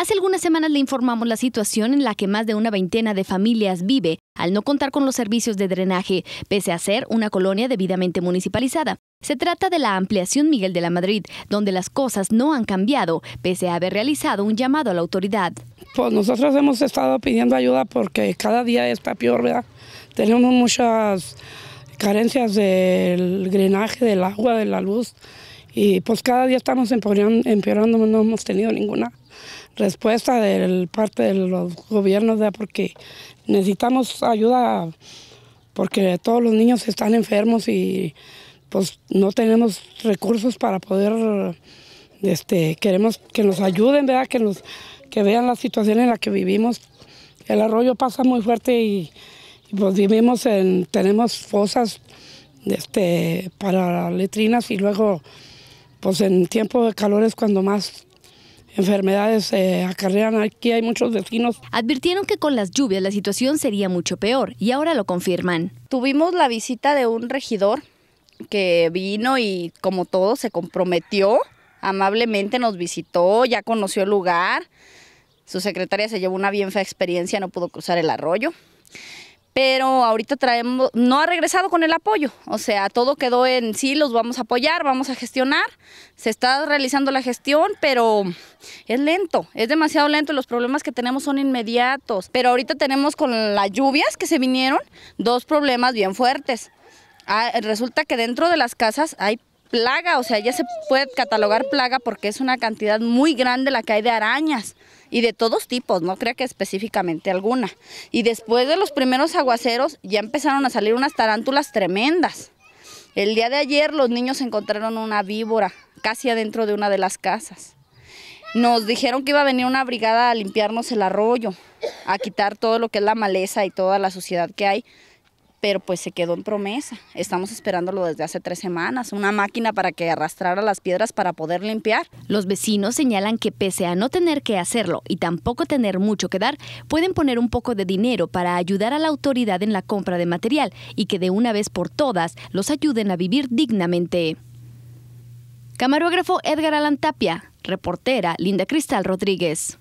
Hace algunas semanas le informamos la situación en la que más de una veintena de familias vive al no contar con los servicios de drenaje, pese a ser una colonia debidamente municipalizada. Se trata de la ampliación Miguel de la Madrid, donde las cosas no han cambiado, pese a haber realizado un llamado a la autoridad. Pues nosotros hemos estado pidiendo ayuda porque cada día está peor, ¿verdad? Tenemos muchas carencias del drenaje, del agua, de la luz y pues cada día estamos empeorando, no hemos tenido ninguna respuesta de parte de los gobiernos, porque necesitamos ayuda porque todos los niños están enfermos y pues no tenemos recursos para poder, este, queremos que nos ayuden, ¿verdad? que que vean la situación en la que vivimos. El arroyo pasa muy fuerte y, pues, vivimos en, tenemos fosas este, para letrinas y luego pues en tiempo de calor es cuando más enfermedades se eh, acarrean. Aquí hay muchos vecinos. Advirtieron que con las lluvias la situación sería mucho peor y ahora lo confirman. Tuvimos la visita de un regidor que vino y como todo se comprometió, amablemente nos visitó, ya conoció el lugar. Su secretaria se llevó una bien fea experiencia, no pudo cruzar el arroyo pero ahorita traemos, no ha regresado con el apoyo, o sea, todo quedó en sí, los vamos a apoyar, vamos a gestionar, se está realizando la gestión, pero es lento, es demasiado lento, los problemas que tenemos son inmediatos, pero ahorita tenemos con las lluvias que se vinieron dos problemas bien fuertes. Ah, resulta que dentro de las casas hay plaga, o sea, ya se puede catalogar plaga porque es una cantidad muy grande la que hay de arañas y de todos tipos, no creo que específicamente alguna. Y después de los primeros aguaceros ya empezaron a salir unas tarántulas tremendas. El día de ayer los niños encontraron una víbora casi adentro de una de las casas. Nos dijeron que iba a venir una brigada a limpiarnos el arroyo, a quitar todo lo que es la maleza y toda la suciedad que hay, pero pues se quedó en promesa. Estamos esperándolo desde hace tres semanas, una máquina para que arrastrara las piedras para poder limpiar. Los vecinos señalan que pese a no tener que hacerlo y tampoco tener mucho que dar, pueden poner un poco de dinero para ayudar a la autoridad en la compra de material y que de una vez por todas los ayuden a vivir dignamente. Camarógrafo Edgar Tapia, reportera Linda Cristal Rodríguez.